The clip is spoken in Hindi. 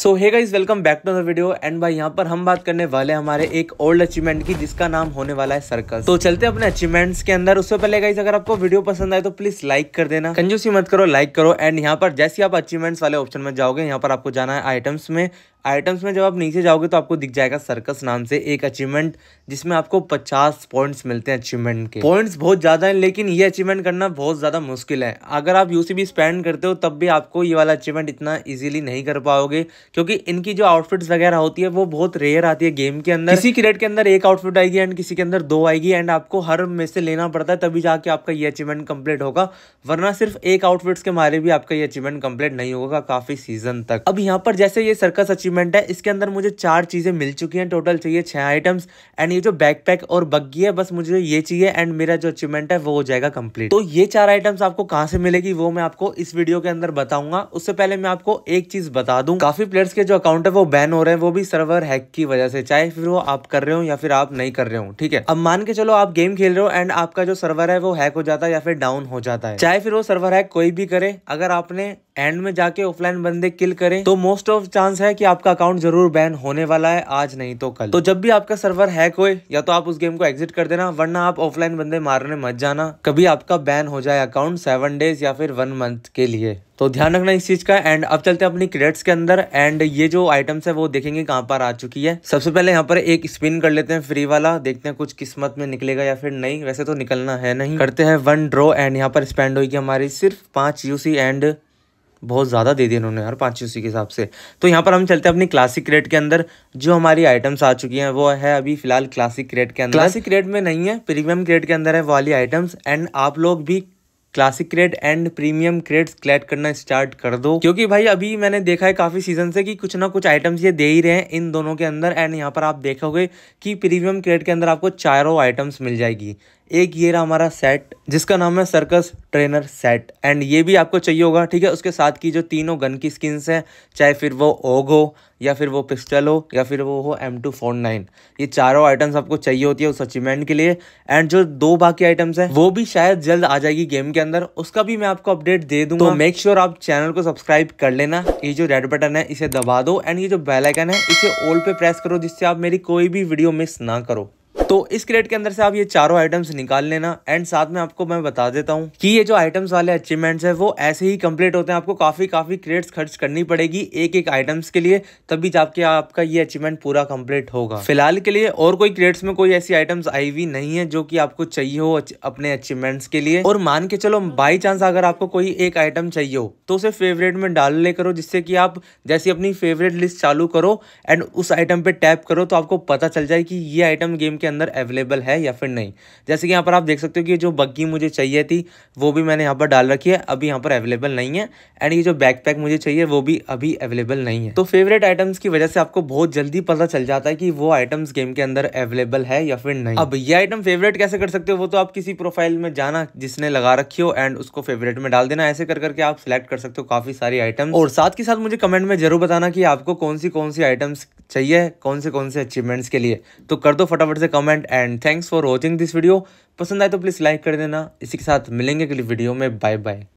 so hey guys welcome back to the video and भाई यहाँ पर हम बात करने वाले हमारे एक ओल्ड अचीवमेंट की जिसका नाम होने वाला है सर्कस तो चलते अपने अचीवमेंट्स के अंदर उससे पहले गाइज अगर आपको वीडियो पसंद आए तो प्लीज लाइक कर देना कंजूसी मत करो लाइक करो एंड यहाँ पर जैसे आप अचीवमेंट्स वाले ऑप्शन में जाओगे यहाँ पर आपको जाना है आइटम्स में आइटम्स में जब आप नीचे जाओगे तो आपको दिख जाएगा सर्कस नाम से एक अचीवमेंट जिसमें आपको 50 पॉइंट्स मिलते हैं अचीवमेंट के पॉइंट्स बहुत ज़्यादा हैं लेकिन ये अचीवमेंट करना बहुत ज़्यादा मुश्किल है अगर आप यूसीबी स्पेंड करते हो तब भी आपको ये वाला अचीवमेंट इतना ईजिली नहीं कर पाओगे क्योंकि इनकी जो आउटफिट्स वगैरह होती है वो बहुत रेयर आती है गेम के अंदर किसी क्रेड के अंदर एक आउटफिट आएगी एंड किसी के अंदर दो आएगी एंड आपको हर में से लेना पड़ता है तभी जाके आपका ये अचीवमेंट कंप्लीट होगा वरना सिर्फ एक आउटफिट्स के मारे भी आपका ये अचीवमेंट कंप्लीट नहीं होगा काफी सीजन तक अब यहाँ पर जैसे ये सर्कस अचीवमेंट है इसके अंदर मुझे चार चीजें मिल चुकी हैं टोटल चाहिए छह आइटम्स एंड ये जो बैकपैक और बग्गी है बस मुझे ये चाहिए एंड मेरा जो अचीवमेंट है वो हो जाएगा कंप्लीट तो ये चार आइटम्स आपको कहाँ से मिलेगी वो मैं आपको इस वीडियो के अंदर बताऊंगा उससे पहले मैं आपको एक चीज बता दूं काफी क्रिएटर्स के जो अकाउंट है वो बैन हो रहे हैं वो भी सर्वर हैक की वजह से चाहे फिर वो आप कर रहे हो या फिर आप नहीं कर रहे हो ठीक है अब मान के चलो आप गेम खेल रहे हो एंड आपका जो सर्वर है वो हैक हो जाता है या फिर डाउन हो जाता है चाहे फिर वो सर्वर हैक कोई भी करे अगर आपने एंड में जाके ऑफलाइन बंदे किल करें तो मोस्ट ऑफ चांस है कि आपका अकाउंट जरूर बैन होने वाला है आज नहीं तो कल तो जब भी आपका सर्वर हैक हो या तो आप उस गेम को एग्जिट कर देना वरना आप ऑफलाइन बंदे मारने मत जाना कभी आपका बैन हो जाए अकाउंट सेवन डेज या फिर वन मंथ के लिए तो ध्यान रखना इस चीज का एंड अब चलते हैं अपनी क्रेडिट्स के अंदर एंड ये जो आइटम्स है वो देखेंगे कहाँ पर आ चुकी है सबसे पहले यहाँ पर एक स्पिन कर लेते हैं फ्री वाला देखते हैं कुछ किस्मत में निकलेगा या फिर नहीं वैसे तो निकलना है नहीं करते हैं वन ड्रॉ एंड यहाँ पर स्पेंड होगी हमारी सिर्फ पांच यूसी एंड बहुत ज़्यादा दे दिया इन्होंने यार पाँच उसी के हिसाब से तो यहाँ पर हम चलते हैं अपनी क्लासिक रेट के अंदर जो हमारी आइटम्स आ चुकी हैं वो है अभी फिलहाल क्लासिक रेट के अंदर क्लासिक रेट में नहीं है प्रीमियम क्रेड के अंदर है वाली आइटम्स एंड आप लोग भी classic cred and premium cred collect करना स्टार्ट कर दो क्योंकि भाई अभी मैंने देखा है काफ़ी सीजन से कि कुछ ना कुछ आइटम्स ये दे ही रहे हैं इन दोनों के अंदर एंड यहाँ पर आप देखोगे कि प्रीमियम क्रेड के अंदर आपको चारों आइटम्स मिल जाएगी एक ये रहा हमारा सेट जिसका नाम है सर्कस ट्रेनर सेट एंड ये भी आपको चाहिए होगा ठीक है उसके साथ की जो तीनों गन की स्किन्स हैं चाहे फिर वो ओग हो या फिर वो पिस्टल हो या फिर वो हो एम टू फोर नाइन ये चारों आइटम्स आपको चाहिए होती है उस अचीवमेंट के लिए एंड जो दो बाकी आइटम्स हैं वो भी शायद जल्द आ जाएगी गेम के अंदर उसका भी मैं आपको अपडेट दे दूँ तो मेक श्योर sure आप चैनल को सब्सक्राइब कर लेना ये जो रेड बटन है इसे दबा दो एंड ये जो बेलाइकन है इसे ओल पर प्रेस करो जिससे आप मेरी कोई भी वीडियो मिस ना करो तो इस क्रेट के अंदर से आप ये चारों आइटम्स निकाल लेना एंड साथ में आपको मैं बता देता हूँ कि ये जो आइटम्स वाले अचीवमेंट्स है वो ऐसे ही कंप्लीट होते हैं आपको काफ़ी काफ़ी क्रेट्स खर्च करनी पड़ेगी एक एक आइटम्स के लिए तभी जाके आपका ये अचीवमेंट पूरा कंप्लीट होगा फिलहाल के लिए और कोई क्रेट्स में कोई ऐसी आइटम्स आई हुई नहीं है जो की आपको चाहिए हो अपने अचीवमेंट्स के लिए और मान के चलो बाई चांस अगर आपको कोई एक आइटम चाहिए हो तो उसे फेवरेट में डाल ले करो जिससे कि आप जैसे अपनी फेवरेट लिस्ट चालू करो एंड उस आइटम पे टैप करो तो आपको पता चल जाए कि ये आइटम गेम के अंदर अंदर अवेलेबल है या फिर नहीं जैसे कि यहाँ पर आप देख सकते हो कि जो बग्गी मुझे चाहिए थी वो भी मैंने यहाँ पर डाल रखी है अभी यहाँ पर अवेलेबल नहीं है एंड ये जो बैकपैक मुझे चाहिए वो भी अभी अवेलेबल नहीं है तो फेवरेट आइटम्स की वजह से आपको बहुत जल्दी पता चल जाता है कि वो आइटम्स गेम के अंदर अवेलेबल है या फिर नहीं अब ये आइटम फेवरेट कैसे कर सकते हो वो तो आप किसी प्रोफाइल में जाना जिसने लगा रखी हो एंड उसको फेवरेट में डाल देना ऐसे कर करके आप सिलेक्ट कर सकते हो काफी सारी आइटम और साथ के साथ मुझे कमेंट में जरूर बताना कि आपको कौन सी कौन सी आइटम्स चाहिए कौन से कौन से अचीवमेंट्स के लिए तो कर दो फटाफट से comment comment and thanks for watching this video पसंद आए तो प्लीज़ लाइक कर देना इसी के साथ मिलेंगे अगली वीडियो में बाय बाय